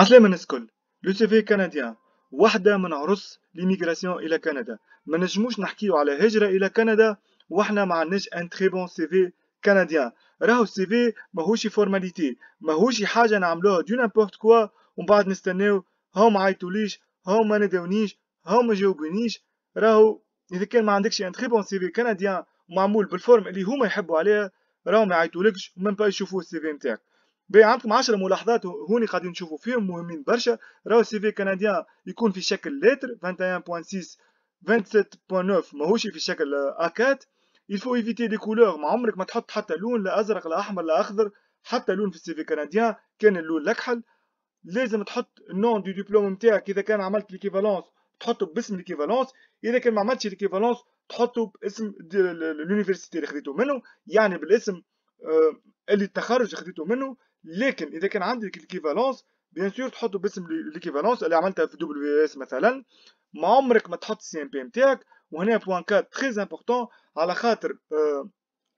عسلامة من الكل لوسيفي سي في كنديان واحدة من عروس ليميغراسيون إلى كندا ما نجموش نحكيو على هجرة إلى كندا وإحنا ما عندناش أن تخي بون سي في كنديان راهو السي في ماهوش فورماليتي ماهوش حاجة نعملوها دو نامبورت كوا ومن بعد نستناو هاو ما عيطوليش هاو ما نداونيش هاو ما جاوبونيش راهو إذا كان ما عندكش أن تخي بون سي في كنديان معمول بالفورم اللي هما يحبوا عليها راهو ما يعيطولكش ومن با يشوفوا السي في نتاعك عندكم 10 ملاحظات هوني قاعدين نشوفوا فيهم مهمين برشا راهو السي في كنديان يكون في شكل لتر 21.6 27.9 ماهوش في شكل اكات il faut éviter les couleurs ما عمرك ما تحط حتى لون لا ازرق لا احمر لا اخضر حتى لون في السي في كنديان كان اللون الاكحل لازم تحط النون دو ديبلوم نتاعك اذا كان عملت ليكيفالونس تحطه باسم ليكيفالونس اذا كان ما عملتش ليكيفالونس تحطه باسم لونيفرسيتي اللي خديته منه يعني بالاسم آه، اللي التخرج خديته منه لكن اذا كان عندك الكيفالونس بيان سور تحطه باسم الكيفالونس اللي عملتها في دبليو اس مثلا ما عمرك ما تحط السي ام بي نتاعك وهنا بوان كات تري امبورطون على خاطر آه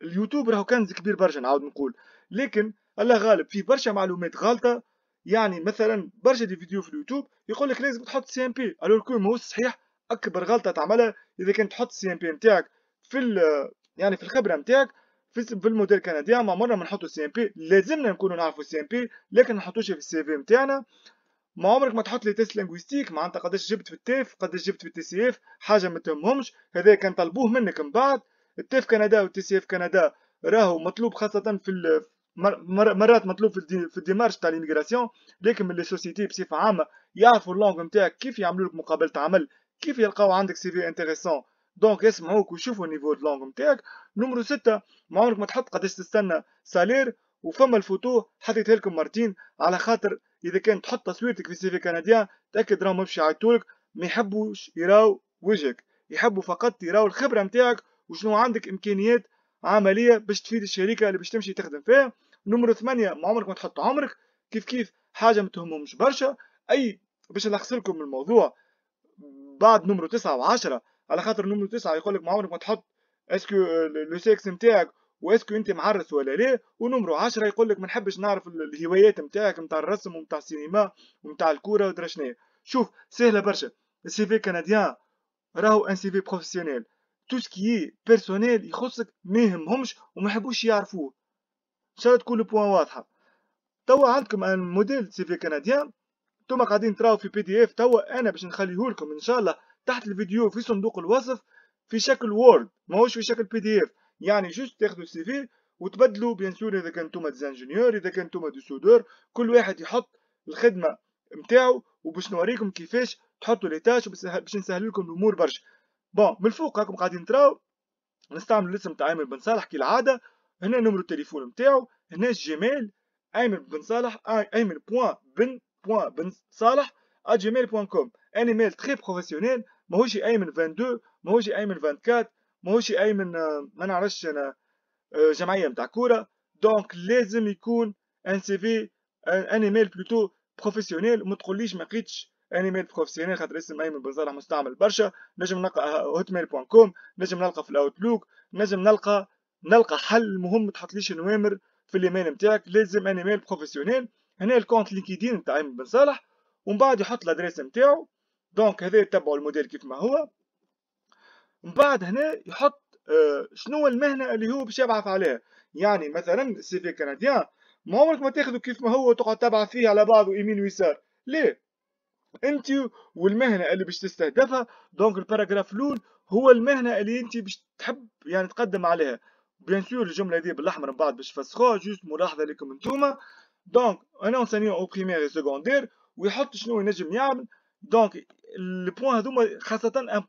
اليوتيوب راهو كنز كبير برشا نعاود نقول لكن الله غالب في برشا معلومات غلطه يعني مثلا برشا دي فيديو في اليوتيوب يقول لك لازم تحط سي ام بي الو كو ماهوش صحيح اكبر غلطه تعملها اذا كنت تحط السي ام بي نتاعك في آه، يعني في الخبره نتاعك في الموديل الكندي اما مره ما نحطوا سي ام بي لازمنا نكونوا نعرفوا سي ام بي لكن ما نحطوش في السي في نتاعنا ما عمرك ما تحط لي تيست لينغويستيك معناتها قداش جبت في التاف قداش جبت في التي سي اف حاجه ما تهمهمش هذا كان طلبوه منك من بعد التاف كندا والتي سي اف كندا راهو مطلوب خاصه في مرات مطلوب في الديمارش تاع ليميغراسيون لكن من لي سوسيتي بصفه عامه يعرفوا اللونغ نتاعك كيف يعملوا لك مقابله عمل كيف يلقاو عندك سي في انتريسون دونك اسمعوك وشوفوا النيفو دو نتاعك نمرو ستة ما عمرك ما تحط قداش تستنى سالير وفما الفوتو حطيتها لكم مرتين على خاطر اذا كان تحط تصويرتك في سيفي كندا تاكد راهم مش يعيطولك ما يحبوش يراو وجهك يحبوا فقط يراو الخبره نتاعك وشنو عندك امكانيات عمليه باش تفيد الشركه اللي باش تمشي تخدم فيها نمرو ثمانية ما عمرك ما تحط عمرك كيف كيف حاجه ما تهمهمش برشا اي باش نلخص لكم الموضوع بعد نمرو تسعة وعشرة على خاطر نمره تسعه يقول لك ما عمرك ما تحط اسكو آه، لو سيكس نتاعك واسكو انت معرس ولا لا ونمره عشرة يقول لك ما نحبش نعرف الهوايات نتاعك نتاع الرسم ونتاع السينما ونتاع الكوره ودرا شنو شوف سهله برشا السي في كنديان راهو ان سي في بروفيسيونيل تو سكي بيرسونيل يخصك ما يهمهمش وما يحبوش يعرفوه ان شاء الله تكون البوان واضحه توا عندكم موديل سي في كنديان توما قاعدين تراو في بي دي اف توا انا باش نخليهولكم ان شاء الله تحت الفيديو في صندوق الوصف في شكل وورد ماهوش في شكل بي دي اف يعني جوست تاخذوا السي في وتبدلوا بيان سور اذا كان انتوما ديزانجينيور اذا كان دي سودور كل واحد يحط الخدمه نتاعو وباش نوريكم كيفاش تحطوا لي تاش باش نسهل لكم الامور برشا بون من الفوق راكم قاعدين تراو نستعمل الاسم تاع ايمن بن صالح كالعاده هنا نمرو التليفون نتاعو هنا الجيميل ايمن بن صالح عامر بوان بن بوان بن صالح @gmail.com ان ايميل تري بروفيسيونيل ماهوش اي من 22 ماهوش اي من 24 ماهوش اي من آه، ما نعرفش انا آه، جمعيه نتاع كوره دونك لازم يكون ان سي في آه، ان ايميل بلوتو بروفيسيونيل ما تقوليش ما لقيتش ان ايميل بروفيسيونيل خاطر اسم ايمن بن صالح مستعمل برشا نجم نلقى هوت ميل بوان كوم نجم نلقى في الاوتلوك نجم نلقى نلقى حل المهم ما تحطليش نوامر في الايميل نتاعك لازم ان ايميل بروفيسيونيل هنا الكونت لينكدين نتاع ايمن بن صالح ومن بعد يحط الادريس نتاعو دونك هذا يتبعوا الموديل كيف ما هو من بعد هنا يحط آه، شنو المهنه اللي هو باش يبعث عليها يعني مثلا سي في كنديان ما عمرك ما تاخذه كيف ما هو وتقعد تبعث فيه على بعضه يمين ويسار ليه انت والمهنه اللي باش تستهدفها دونك الباراجراف الاول هو المهنه اللي انت باش تحب يعني تقدم عليها بيان سور الجمله دي بالاحمر من بعد باش تفسخوها جوست ملاحظه لكم انتوما دونك انا انسانيون او بريمير اي سكوندير ويحط شنو ينجم يعمل دونك البوان هذوما خاصه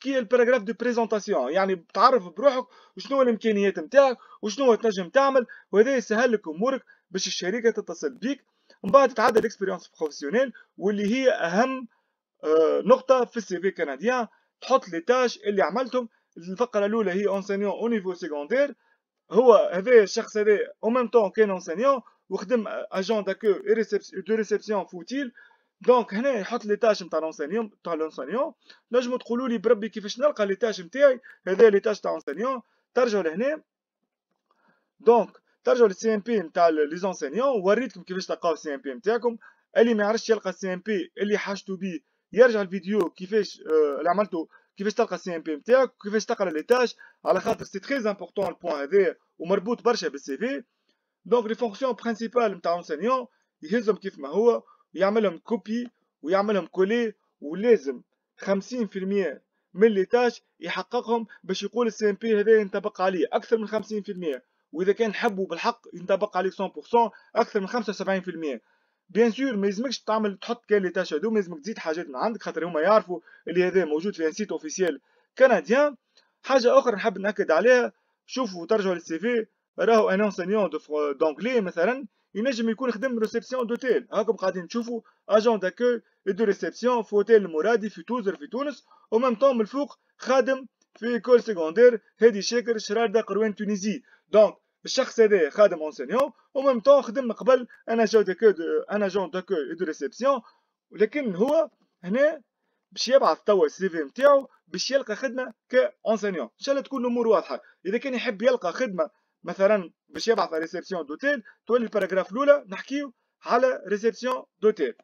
كي الباراجراف دو بريزونطاسيون يعني تعرف بروحك وشنو الامكانيات نتاعك وشنو تنجم تعمل وهذا يسهل لك امورك باش الشركه تتصل بيك من بعد تعدى الاكسبيريونس بروفيسيونيل واللي هي اهم آه، نقطه في السي في الكندي تحط لي تاج اللي عملتهم الفقره الاولى هي اونسينيون او نيفو سيكوندير هو هذا الشخص هذا او ميم طون كان اونسينيون وخدم اجون داكو دو ريسبسيون فوتيل دونك هنا يحط لي تاش نتاع لونسينيون نتاع لونسينيون نجمو تقولوا لي بربي كيفاش نلقى لي تاش نتاعي هذا لي تاش تاع لونسينيون ترجعوا لهنا دونك ترجعوا للسي ام بي نتاع لي زونسينيون وريتكم كيفاش تلقاو السي ام بي نتاعكم اللي ما يعرفش يلقى السي ام بي اللي حاجته بيه يرجع الفيديو كيفاش آه اللي عملته كيفاش تلقى السي ام بي نتاعك كيفاش تقرا لي تاش على خاطر سي تري امبورطون البوان هذا ومربوط برشا بالسي في دونك لي فونكسيون برينسيبال نتاع لونسينيون يهزهم كيف ما هو يعملهم كوبي ويعملهم كولي ولازم 50% من لي تاج يحققهم باش يقول السي ام بي هذا ينطبق عليه اكثر من 50% واذا كان حبوا بالحق ينطبق عليك 100% اكثر من 75% بيان سور ما يلزمكش تعمل تحط كان لي تاش هذوما لازمك تزيد حاجات من عندك خاطر هما يعرفوا اللي هذا موجود في ان سيت اوفيسيال كنديان حاجه اخرى نحب ناكد عليها شوفوا ترجعوا للسي في راهو ان انسينيون دونغلي مثلا ينجم يكون خدم ريسبسيون دوتيل هاكم قاعدين تشوفوا اجون داكوي دو ريسبسيون في اوتيل المرادي في توزر في تونس ومام طوم من الفوق خادم في كول سيكوندير هادي شاكر شرارده قروان تونيزي دونك الشخص هذا خادم اونسينيون ومام طوم خدم قبل انا جو داكوي انا جون داكوي دو ريسبسيون ولكن هو هنا باش يبعث توا السي في نتاعو باش يلقى خدمه كاونسينيون ان شاء الله تكون الامور واضحه اذا كان يحب يلقى خدمه مثلا باش يبعث ريسبسيون دوتيل تولي الباراجراف الاولى نحكيو على ريسبسيون دوتيل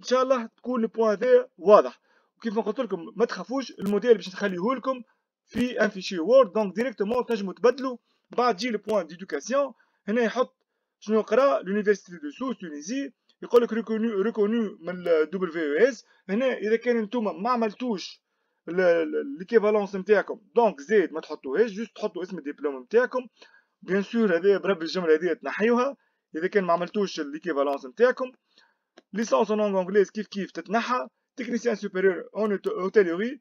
ان شاء الله تكون البوان هذا واضح وكيف ما قلت لكم ما تخافوش الموديل باش نخليه لكم في ان فيشي وورد دونك ديريكتومون تنجموا تبدلوا بعد جي البوان ديدوكاسيون هنا يحط شنو يقرا لونيفرسيتي دو سوس تونيزي يقول لك ريكونو ريكوني من الدبليو اس e هنا اذا كان انتم ما عملتوش ليكيفالونس نتاعكم دونك زيد ما تحطوهاش جوست تحطوا اسم الدبلوم نتاعكم بيان سور هذا بربي الجمله هذه تنحيوها اذا كان ما عملتوش ليكيفالونس نتاعكم ليسونس اون لونغ انجليز كيف كيف تتنحى تكنيسيان سوبيريور اون اوتيلوري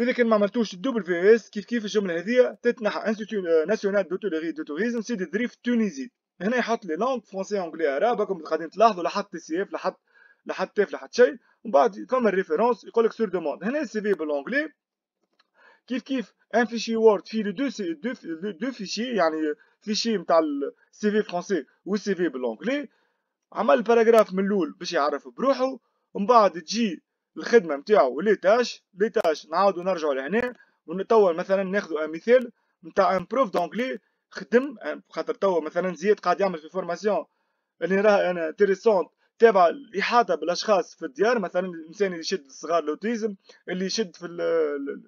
اذا كان ما عملتوش الدوبل في اس كيف كيف الجمله هذه تتنحى انستيتو ناسيونال دوتولوري دو توريزم سي دريف تونيزي هنا يحط لي لونغ فرونسي انجلي عربي راكم قاعدين تلاحظوا لحد تي سي اف لحد لا حد تاف لا حد شيء ومن بعد كم الريفرنس يقول لك سور دوموند هنا السي في بالانجلي كيف كيف ان فيشي وورد فيه يعني لو دو سي دو دو فيشي يعني فيشي نتاع السي في فرونسي والسي في بالانجلي عمل باراجراف من الاول باش يعرف بروحه ومن بعد تجي الخدمه نتاعو لي تاش لي تاش نعاودو نرجعو لهنا ونتوا مثلا ناخذوا مثال نتاع ان بروف دونجلي خدم خاطر توا مثلا زياد قاعد يعمل في فورماسيون اللي راه انا تيريسونت تابع الاحاطه بالأشخاص في الديار مثلا الإنسان اللي يشد الصغار الأوتيزم اللي يشد في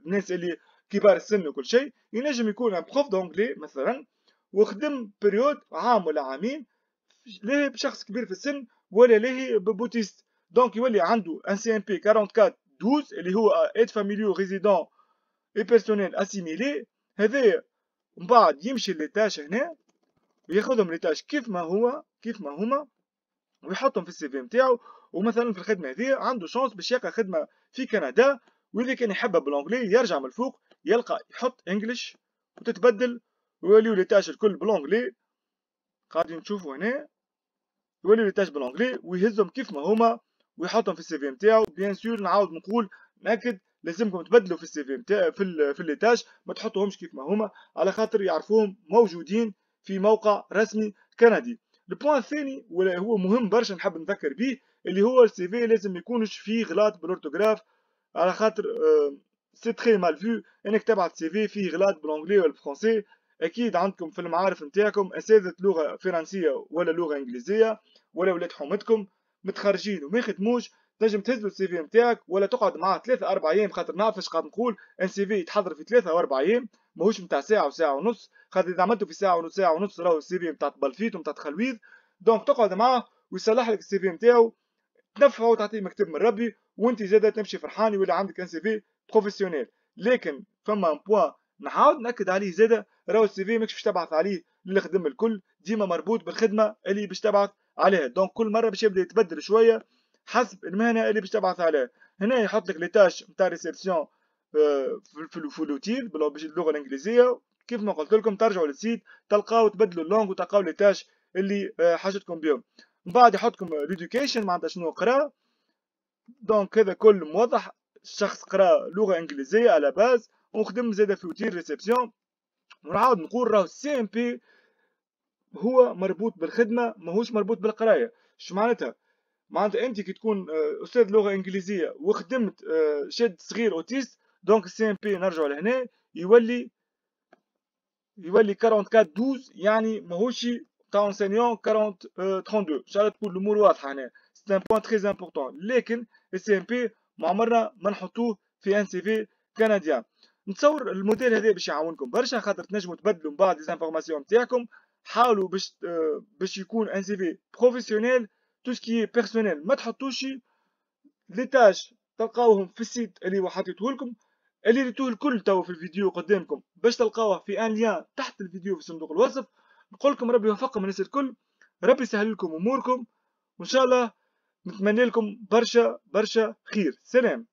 الناس اللي كبار السن وكل شيء ينجم يكون ان بروف دونجلي مثلا وخدم بريود عام ولا عامين لاهي بشخص كبير في السن ولا لاهي ببوتيست دونك يولي عنده ان سي ام بي 44 12 اللي هو ايد فاميليو ريزيدون اي بيرسونيل اسيميلي هذايا من بعد يمشي للتاش هنا وياخذهم للتاش كيف ما هو كيف ما هما ويحطهم في السي في نتاعو ومثلا في الخدمه هذه عنده شانس باش يلقى خدمه في كندا واذا كان يحبها بالانجلي يرجع من الفوق يلقى يحط انجلش وتتبدل ويوليو لي تاج الكل بالانجلي قاعدين نشوفوا هنا يوليو لي تاج بالانجلي ويهزهم كيف ما هما ويحطهم في السي في نتاعو بيان سور نعاود نقول ناكد لازمكم تبدلوا في السي في نتاع في في ليتاج ما تحطوهمش كيف ما هما على خاطر يعرفوهم موجودين في موقع رسمي كندي البوان الثاني ولا هو مهم برشا نحب نذكر به اللي هو السي في لازم يكونش فيه غلط بالأورتوغراف على خاطر سي تري مال فيو انك تبعت سي في فيه غلط بالانجلي ولا بالفرنسي اكيد عندكم في المعارف نتاعكم اساتذه لغه فرنسيه ولا لغه انجليزيه ولا ولاد حومتكم متخرجين وما يخدموش تنجم تهز السي في نتاعك ولا تقعد معاه ثلاثة أربعة ايام خاطر نعرف اش قاعد نقول ان سي في يتحضر في ثلاثة و ايام ماهوش نتاع ساعه وساعه ونص خاطر اذا عملته في ساعه ونص ساعه ونص راهو السي في نتاع بلفيت ونتاع تخلويذ دونك تقعد معاه ويصلح لك السي في نتاعو تنفعه وتعطيه مكتب من ربي وانت زاده تمشي فرحان ولا عندك ان سي في بروفيسيونيل لكن فما بوا نعاود ناكد عليه زاده راهو السي في ماكش باش تبعث عليه للخدم الكل ديما مربوط بالخدمه اللي باش تبعث عليها دونك كل مره باش يبدا يتبدل شويه حسب المهنه اللي باش تبعث عليه هنا يحط لك لي تاش نتاع ريسيبسيون آه، في لوتيل باللغه الانجليزيه كيف ما قلت لكم ترجعوا للسيت تلقاو تبدلوا اللونغ وتلقاو لي اللي آه، حاجتكم بهم من بعد يحطكم ليدوكيشن معناتها شنو قرا دونك هذا كل موضح الشخص قرا لغه انجليزيه على باز ونخدم زاده في اوتيل ريسبسيون ونعاود نقول راهو السي ام بي هو مربوط بالخدمه ماهوش مربوط بالقرايه شو معناتها معناتها انت كي تكون آه، استاذ لغه انجليزيه وخدمت آه، شد صغير اوتيست دونك السي ام بي نرجعوا لهنا يولي يولي 44 12 يعني ماهوش تاع انسينيون 40 32 ان شاء الله تكون الامور واضحه هنا سي ان بوان تري امبورطون لكن السي ام بي ما عمرنا ما نحطوه في ان سي في كنديا نتصور الموديل هذا باش يعاونكم برشا خاطر تنجموا تبدلوا بعض ليزانفورماسيون تاعكم حاولوا باش آه، باش يكون ان سي في بروفيسيونيل تو سكي بيرسونيل ما تحطوش لي تاج تلقاوهم في السيت اللي هو حطيته لكم اللي ريتوه الكل تو في الفيديو قدامكم باش تلقاوه في ان ليان تحت الفيديو في صندوق الوصف نقول لكم ربي يوفقكم الناس الكل ربي يسهل لكم اموركم وان شاء الله نتمنى لكم برشا برشا خير سلام